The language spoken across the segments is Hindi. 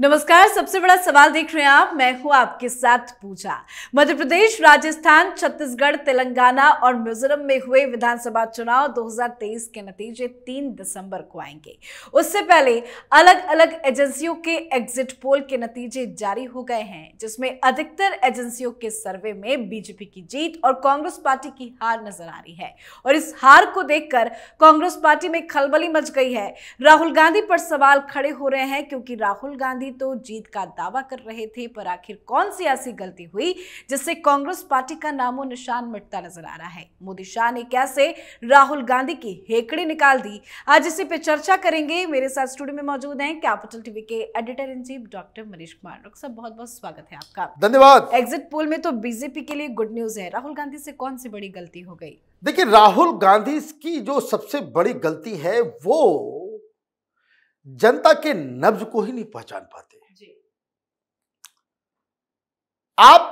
नमस्कार सबसे बड़ा सवाल देख रहे हैं आप मैं हूं आपके साथ पूजा मध्य प्रदेश राजस्थान छत्तीसगढ़ तेलंगाना और मिजोरम में हुए विधानसभा चुनाव 2023 के नतीजे 3 दिसंबर को आएंगे उससे पहले अलग अलग एजेंसियों के एग्जिट पोल के नतीजे जारी हो गए हैं जिसमें अधिकतर एजेंसियों के सर्वे में बीजेपी की जीत और कांग्रेस पार्टी की हार नजर आ रही है और इस हार को देखकर कांग्रेस पार्टी में खलबली मच गई है राहुल गांधी पर सवाल खड़े हो रहे हैं क्योंकि राहुल गांधी गांधी तो जीत का दावा कर रहे थे पर आखिर कौन सी ऐसी गलती हुई जिससे कांग्रेस पार्टी का नामो निशान मिटता नजर आ रहा है मोदी शाह ने कैसे राहुल गांधी की हेकड़ी निकाल दी आज इसी पे चर्चा करेंगे मेरे साथ स्टूडियो में मौजूद हैं कैपिटल टीवी के editor in chief doctor Manish Kumar doctor साहब बहुत बहुत स्वागत है आपका धन्यवाद एग्जिट पोल में तो बीजेपी के लिए गुड न्यूज है राहुल गांधी से कौन सी बड़ी गलती हो गई देखिए राहुल गांधी की जो सबसे बड़ी गलती है वो जनता के नब्ज को ही नहीं पहचान पाते आप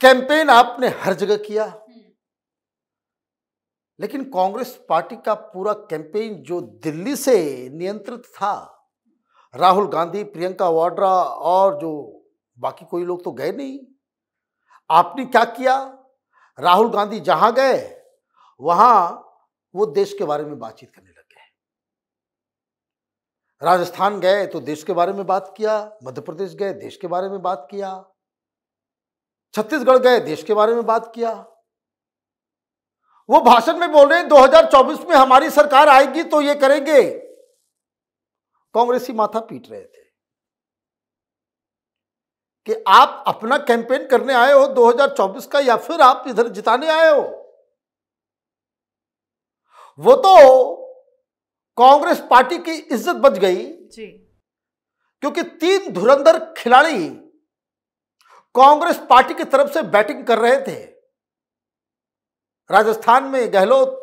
कैंपेन आपने हर जगह किया हम्म। लेकिन कांग्रेस पार्टी का पूरा कैंपेन जो दिल्ली से नियंत्रित था राहुल गांधी प्रियंका वाड्रा और जो बाकी कोई लोग तो गए नहीं आपने क्या किया राहुल गांधी जहां गए वहां वो देश के बारे में बातचीत करने राजस्थान गए तो देश के बारे में बात किया मध्य प्रदेश गए देश के बारे में बात किया छत्तीसगढ़ गए देश के बारे में बात किया वो भाषण में बोल रहे हैं 2024 में हमारी सरकार आएगी तो ये करेंगे कांग्रेसी माथा पीट रहे थे कि आप अपना कैंपेन करने आए हो 2024 का या फिर आप इधर जिताने आए हो वो तो कांग्रेस पार्टी की इज्जत बच गई जी क्योंकि तीन धुरंधर खिलाड़ी कांग्रेस पार्टी की तरफ से बैटिंग कर रहे थे राजस्थान में गहलोत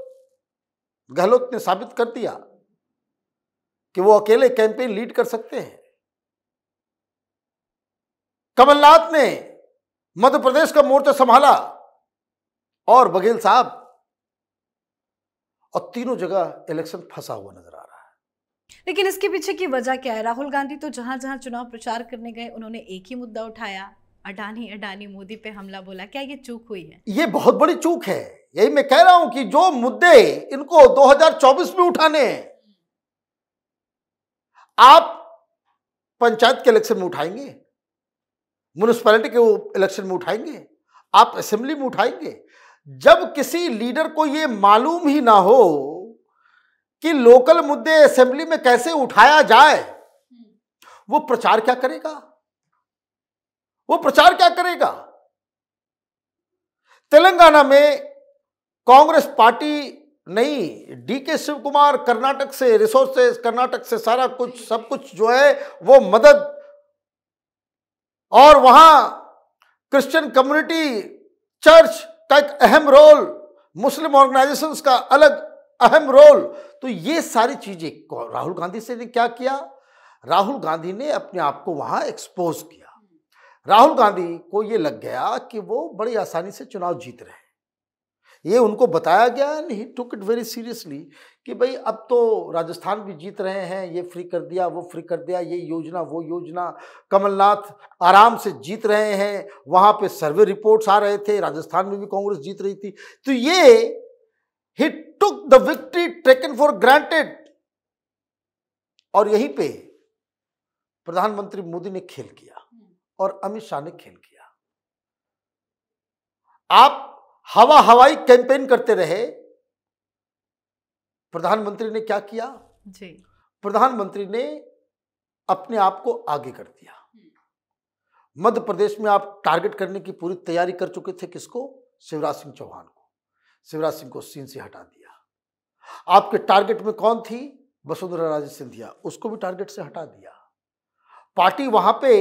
गहलोत ने साबित कर दिया कि वो अकेले कैंपेन लीड कर सकते हैं कमलनाथ ने मध्य प्रदेश का मोर्चा संभाला और बघेल साहब और तीनों जगह इलेक्शन फंसा हुआ नजर आ रहा है लेकिन इसके पीछे की वजह क्या है राहुल गांधी तो जहां जहां चुनाव प्रचार करने गए उन्होंने एक ही मुद्दा उठाया अडानी अडानी मोदी पे हमला बोला क्या ये चूक हुई है ये बहुत बड़ी चूक है यही मैं कह रहा हूं कि जो मुद्दे इनको 2024 में उठाने हैं आप पंचायत के इलेक्शन में उठाएंगे म्यूनिसपैलिटी के इलेक्शन में उठाएंगे आप असेंबली में उठाएंगे जब किसी लीडर को ये मालूम ही ना हो कि लोकल मुद्दे असेंबली में कैसे उठाया जाए वो प्रचार क्या करेगा वो प्रचार क्या करेगा तेलंगाना में कांग्रेस पार्टी नहीं डीके शिव कुमार कर्नाटक से रिसोर्सेस कर्नाटक से सारा कुछ सब कुछ जो है वो मदद और वहां क्रिश्चियन कम्युनिटी चर्च का एक अहम रोल मुस्लिम ऑर्गेनाइजेशन का अलग अहम रोल तो ये सारी चीजें राहुल गांधी से ने क्या किया राहुल गांधी ने अपने आप को वहां एक्सपोज किया राहुल गांधी को ये लग गया कि वो बड़ी आसानी से चुनाव जीत रहे ये उनको बताया गया नहीं टुक इट वेरी सीरियसली कि भाई अब तो राजस्थान भी जीत रहे हैं ये फ्री कर दिया वो फ्री कर दिया ये योजना वो योजना कमलनाथ आराम से जीत रहे हैं वहाँ पे सर्वे रिपोर्ट्स आ रहे थे राजस्थान में भी कांग्रेस जीत रही थी तो ये ही took the victory taken for granted और यहीं पे प्रधानमंत्री मोदी ने खेल किया और अमित शाह ने खेल किया आप हवा हवाई कैंपेन करते रहे प्रधानमंत्री ने क्या किया जी प्रधानमंत्री ने अपने आप को आगे कर दिया हम्म। मध्य प्रदेश में आप टारगेट करने की पूरी तैयारी कर चुके थे किसको शिवराज सिंह चौहान को शिवराज सिंह को सीन से हटा दिया आपके टारगेट में कौन थी वसुंधरा राजे सिंधिया उसको भी टारगेट से हटा दिया पार्टी वहां पे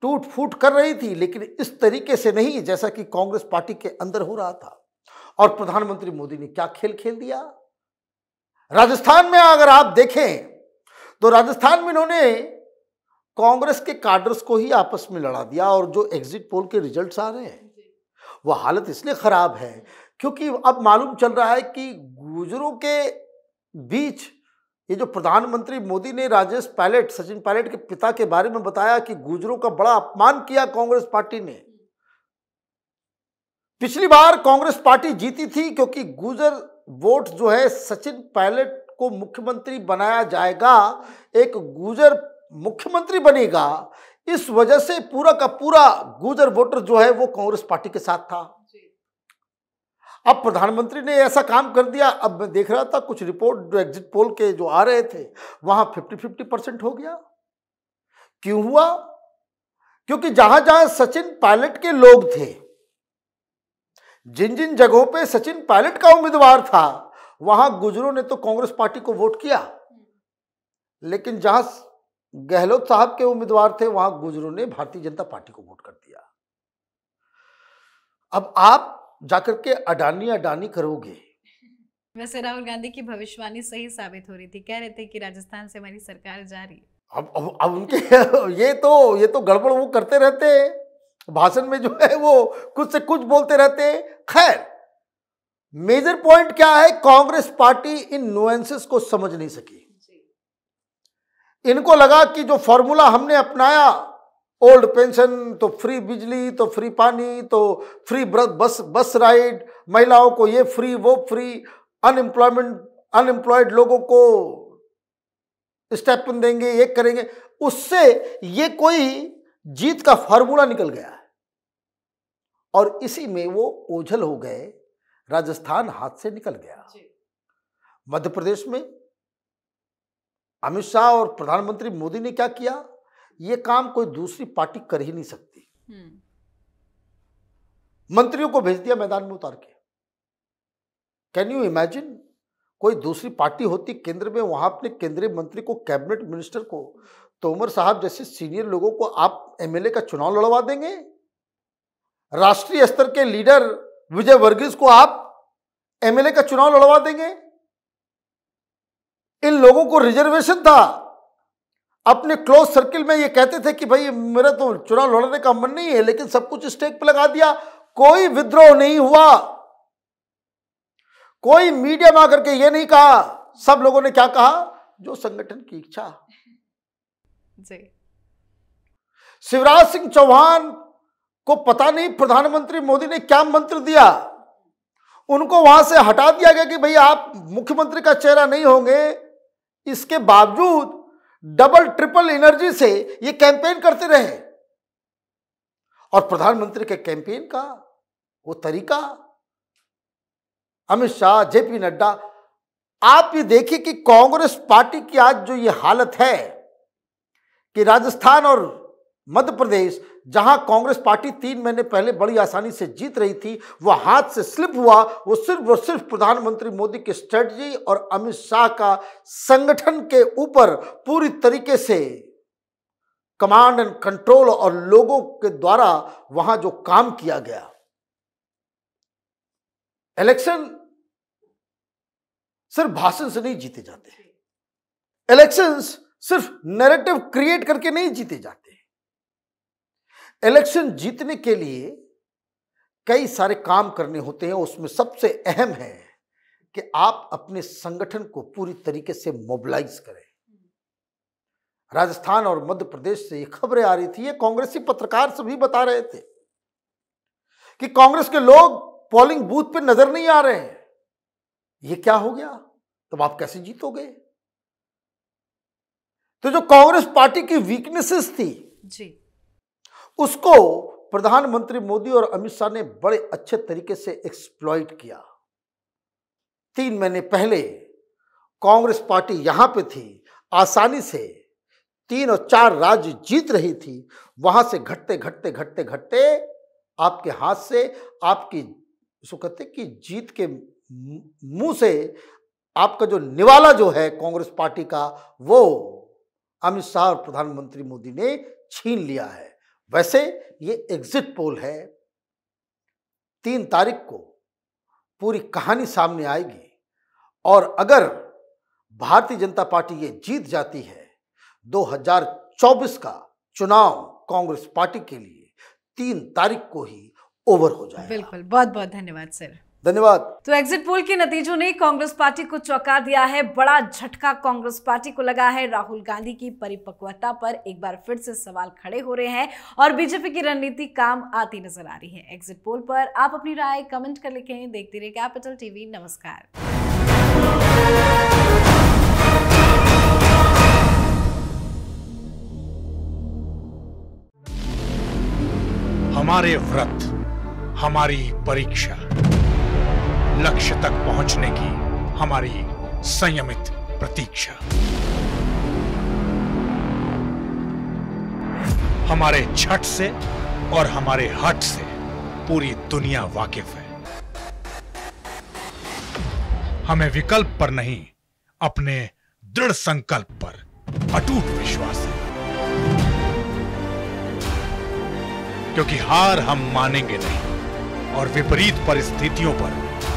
टूट फूट कर रही थी लेकिन इस तरीके से नहीं जैसा कि कांग्रेस पार्टी के अंदर हो रहा था और प्रधानमंत्री मोदी ने क्या खेल खेल दिया राजस्थान में अगर आप देखें तो राजस्थान में इन्होंने कांग्रेस के काडर्स को ही आपस में लड़ा दिया और जो एग्जिट पोल के रिजल्ट्स आ रहे हैं वह हालत इसलिए ख़राब है क्योंकि अब मालूम चल रहा है कि गुजरों के बीच ये जो प्रधानमंत्री मोदी ने राजेश पायलट सचिन पायलट के पिता के बारे में बताया कि गुजरों का बड़ा अपमान किया कांग्रेस पार्टी ने पिछली बार कांग्रेस पार्टी जीती थी क्योंकि गुजर वोट जो है सचिन पायलट को मुख्यमंत्री बनाया जाएगा एक गुजर मुख्यमंत्री बनेगा इस वजह से पूरा का पूरा गुजर वोटर जो है वो कांग्रेस पार्टी के साथ था अब प्रधानमंत्री ने ऐसा काम कर दिया अब मैं देख रहा था कुछ रिपोर्ट जो एग्जिट पोल के जो आ रहे थे वहां फिफ्टी फिफ्टी परसेंट हो गया क्यों हुआ क्योंकि जहां जहां सचिन पायलट के लोग थे जिन जिन जगहों पे सचिन पायलट का उम्मीदवार था वहां गुजरों ने तो कांग्रेस पार्टी को वोट किया लेकिन जहां गहलोत साहब के उम्मीदवार थे वहां गुजरों ने भारतीय जनता पार्टी को वोट कर दिया अब आप जाकर के अडानी अडानी करोगे वैसे राहुल गांधी की भविष्यवाणी सही साबित हो रही थी कह रहे थे कि राजस्थान से हमारी सरकार जा रही है अब अब, उनके ये तो ये तो गड़बड़ वो करते रहते हैं भाषण में जो है वो कुछ से कुछ बोलते रहते हैं खैर मेजर पॉइंट क्या है कांग्रेस पार्टी इन नुएंसेस को समझ नहीं सकी इनको लगा कि जो फॉर्मूला हमने अपनाया ओल्ड पेंशन तो फ्री बिजली तो फ्री पानी तो फ्री बस बस राइड महिलाओं को ये फ्री वो फ्री अनएम्प्लॉयमेंट अनएम्प्लॉयड लोगों को स्टेपन देंगे ये करेंगे उससे ये कोई जीत का फार्मूला निकल गया है और इसी में वो ओझल हो गए राजस्थान हाथ से निकल गया मध्य प्रदेश में अमित शाह और प्रधानमंत्री मोदी ने क्या किया ये काम कोई दूसरी पार्टी कर ही नहीं सकती हम्म। मंत्रियों को भेज दिया मैदान में उतार के कैन यू इमेजिन कोई दूसरी पार्टी होती केंद्र में वहां अपने केंद्रीय मंत्री को कैबिनेट मिनिस्टर को तोमर साहब जैसे सीनियर लोगों को आप एमएलए का चुनाव लड़वा देंगे राष्ट्रीय स्तर के लीडर विजय वर्गीज को आप एमएलए का चुनाव लड़वा देंगे इन लोगों को रिजर्वेशन था अपने क्लोज सर्किल में ये कहते थे कि भाई मेरा तो चुनाव लड़ने का मन नहीं है लेकिन सब कुछ स्टेक पर लगा दिया कोई विद्रोह नहीं हुआ कोई मीडिया में आकर के ये नहीं कहा सब लोगों ने क्या कहा जो संगठन की इच्छा जी शिवराज सिंह चौहान को पता नहीं प्रधानमंत्री मोदी ने क्या मंत्र दिया उनको वहां से हटा दिया गया कि भाई आप मुख्यमंत्री का चेहरा नहीं होंगे इसके बावजूद डबल ट्रिपल एनर्जी से ये कैंपेन करते रहे और प्रधानमंत्री के कैंपेन का वो तरीका अमित शाह जेपी नड्डा आप ये देखिए कि कांग्रेस पार्टी की आज जो ये हालत है कि राजस्थान और मध्य प्रदेश जहां कांग्रेस पार्टी तीन महीने पहले बड़ी आसानी से जीत रही थी वह हाथ से स्लिप हुआ वो सिर्फ और सिर्फ प्रधानमंत्री मोदी की स्ट्रेटजी और अमित शाह का संगठन के ऊपर पूरी तरीके से कमांड एंड कंट्रोल और लोगों के द्वारा वहां जो काम किया गया इलेक्शन सिर्फ भाषण से नहीं जीते जाते इलेक्शंस सिर्फ नैरेटिव क्रिएट करके नहीं जीते जाते इलेक्शन जीतने के लिए कई सारे काम करने होते हैं उसमें सबसे अहम है कि आप अपने संगठन को पूरी तरीके से मोबिलाइज करें राजस्थान और मध्य प्रदेश से ये खबरें आ रही थी ये कांग्रेसी पत्रकार सभी बता रहे थे कि कांग्रेस के लोग पोलिंग बूथ पे नजर नहीं आ रहे हैं ये क्या हो गया तब आप कैसे जीतोगे तो जो कांग्रेस पार्टी की वीकनेसेस थी जी उसको प्रधानमंत्री मोदी और अमित शाह ने बड़े अच्छे तरीके से एक्सप्लॉइट किया तीन महीने पहले कांग्रेस पार्टी यहां पे थी आसानी से तीन और चार राज्य जीत रही थी वहां से घटते घटते घटते घटते आपके हाथ से आपकी उसको कहते कि जीत के मुंह से आपका जो निवाला जो है कांग्रेस पार्टी का वो अमित शाह और प्रधानमंत्री मोदी ने छीन लिया है वैसे ये एग्जिट पोल है तीन तारीख को पूरी कहानी सामने आएगी और अगर भारतीय जनता पार्टी ये जीत जाती है 2024 का चुनाव कांग्रेस पार्टी के लिए तीन तारीख को ही ओवर हो जाएगा बिल्कुल बहुत बहुत धन्यवाद सर धन्यवाद तो एग्जिट पोल के नतीजों ने कांग्रेस पार्टी को चौंका दिया है बड़ा झटका कांग्रेस पार्टी को लगा है राहुल गांधी की परिपक्वता पर एक बार फिर से सवाल खड़े हो रहे हैं और बीजेपी की रणनीति काम आती नजर आ रही है एग्जिट पोल पर आप अपनी राय कमेंट कर लिखें देखते रहे कैपिटल टीवी नमस्कार हमारे व्रत हमारी परीक्षा लक्ष्य तक पहुंचने की हमारी संयमित प्रतीक्षा हमारे छठ से और हमारे हट से पूरी दुनिया वाकिफ है हमें विकल्प पर नहीं अपने दृढ़ संकल्प पर अटूट विश्वास है क्योंकि हार हम मानेंगे नहीं और विपरीत परिस्थितियों पर